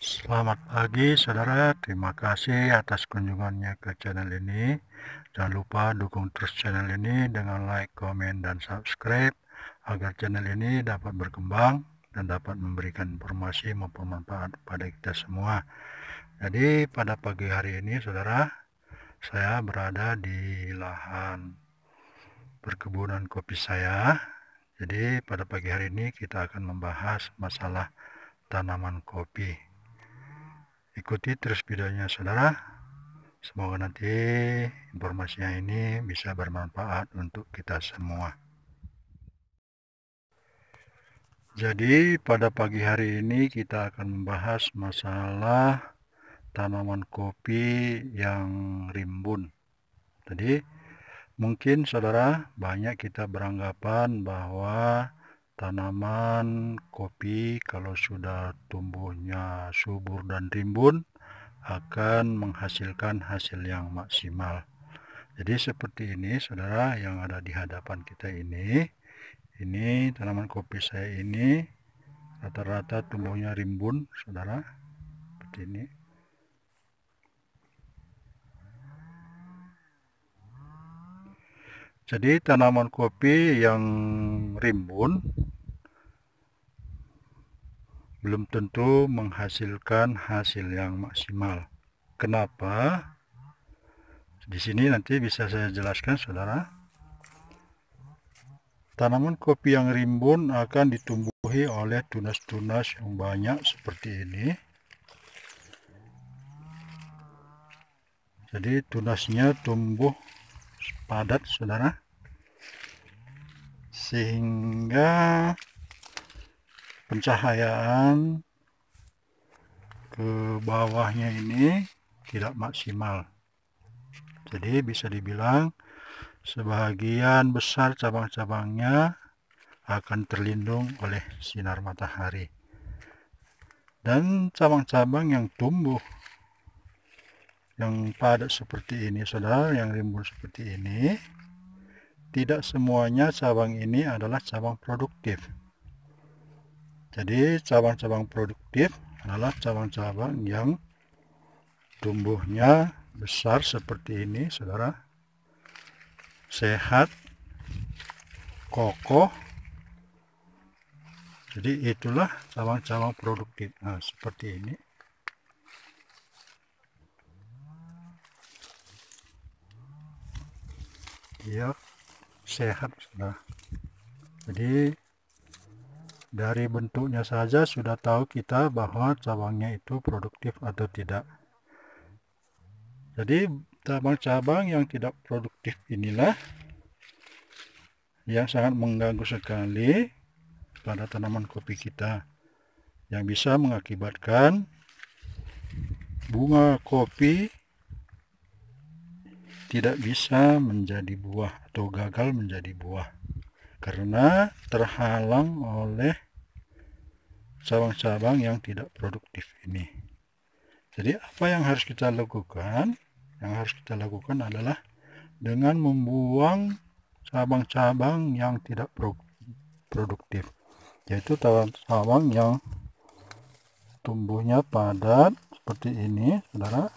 Selamat pagi saudara, terima kasih atas kunjungannya ke channel ini. Jangan lupa dukung terus channel ini dengan like, komen, dan subscribe agar channel ini dapat berkembang dan dapat memberikan informasi maupun manfaat pada kita semua. Jadi pada pagi hari ini saudara, saya berada di lahan perkebunan kopi saya. Jadi pada pagi hari ini kita akan membahas masalah tanaman kopi ikuti terus videonya saudara semoga nanti informasinya ini bisa bermanfaat untuk kita semua jadi pada pagi hari ini kita akan membahas masalah tanaman kopi yang rimbun jadi mungkin saudara banyak kita beranggapan bahwa tanaman kopi kalau sudah tumbuhnya subur dan rimbun akan menghasilkan hasil yang maksimal jadi seperti ini saudara yang ada di hadapan kita ini ini tanaman kopi saya ini rata-rata tumbuhnya rimbun saudara seperti ini Jadi tanaman kopi yang rimbun belum tentu menghasilkan hasil yang maksimal. Kenapa? Di sini nanti bisa saya jelaskan saudara. Tanaman kopi yang rimbun akan ditumbuhi oleh tunas-tunas yang banyak seperti ini. Jadi tunasnya tumbuh padat saudara. Sehingga pencahayaan ke bawahnya ini tidak maksimal jadi bisa dibilang sebagian besar cabang-cabangnya akan terlindung oleh sinar matahari dan cabang-cabang yang tumbuh yang padat seperti ini saudara yang rimbun seperti ini tidak semuanya cabang ini adalah cabang produktif jadi cabang-cabang produktif adalah cabang-cabang yang tumbuhnya besar seperti ini, saudara. Sehat, kokoh. Jadi itulah cabang-cabang produktif. Nah, seperti ini. Ya, sehat, saudara. Jadi dari bentuknya saja sudah tahu kita bahwa cabangnya itu produktif atau tidak. Jadi cabang-cabang yang tidak produktif inilah yang sangat mengganggu sekali pada tanaman kopi kita yang bisa mengakibatkan bunga kopi tidak bisa menjadi buah atau gagal menjadi buah karena terhalang oleh cabang-cabang yang tidak produktif ini jadi apa yang harus kita lakukan yang harus kita lakukan adalah dengan membuang cabang-cabang yang tidak produktif yaitu cabang yang tumbuhnya padat seperti ini saudara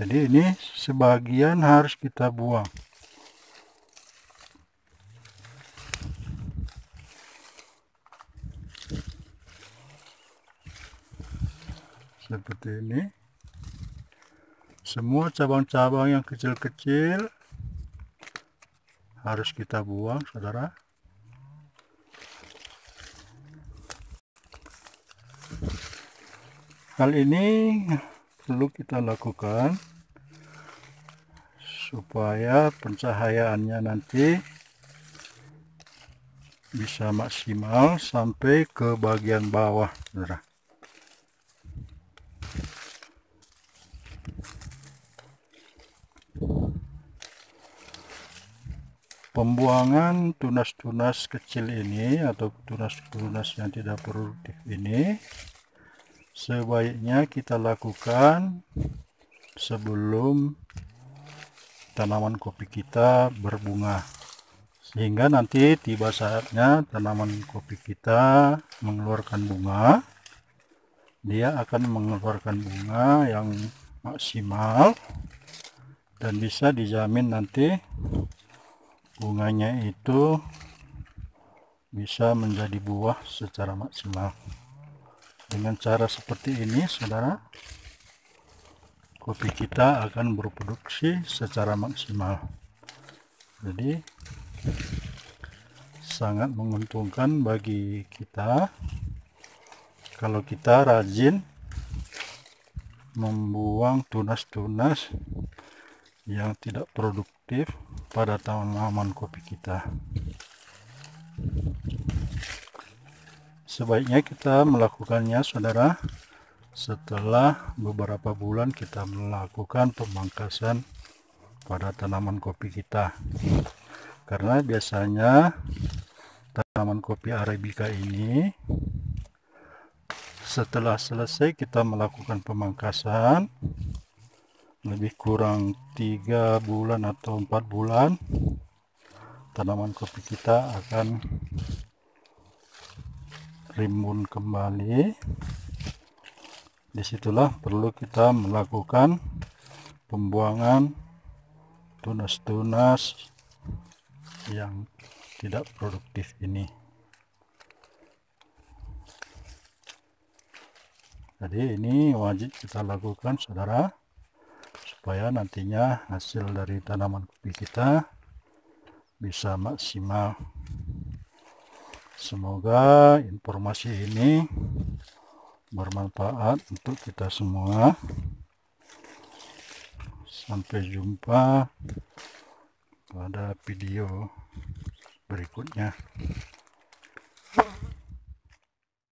jadi ini sebagian harus kita buang seperti ini semua cabang-cabang yang kecil-kecil harus kita buang saudara hal ini perlu kita lakukan supaya pencahayaannya nanti bisa maksimal sampai ke bagian bawah saudara pembuangan tunas-tunas kecil ini atau tunas-tunas yang tidak produktif ini sebaiknya kita lakukan sebelum tanaman kopi kita berbunga sehingga nanti tiba saatnya tanaman kopi kita mengeluarkan bunga dia akan mengeluarkan bunga yang maksimal dan bisa dijamin nanti bunganya itu bisa menjadi buah secara maksimal dengan cara seperti ini saudara kopi kita akan berproduksi secara maksimal jadi sangat menguntungkan bagi kita kalau kita rajin membuang tunas-tunas yang tidak produktif pada tanaman kopi kita sebaiknya kita melakukannya saudara setelah beberapa bulan kita melakukan pemangkasan pada tanaman kopi kita karena biasanya tanaman kopi arabica ini setelah selesai kita melakukan pemangkasan lebih kurang tiga bulan atau empat bulan tanaman kopi kita akan rimbun kembali disitulah perlu kita melakukan pembuangan tunas-tunas yang tidak produktif ini jadi ini wajib kita lakukan saudara supaya nantinya hasil dari tanaman kopi kita bisa maksimal semoga informasi ini bermanfaat untuk kita semua sampai jumpa pada video berikutnya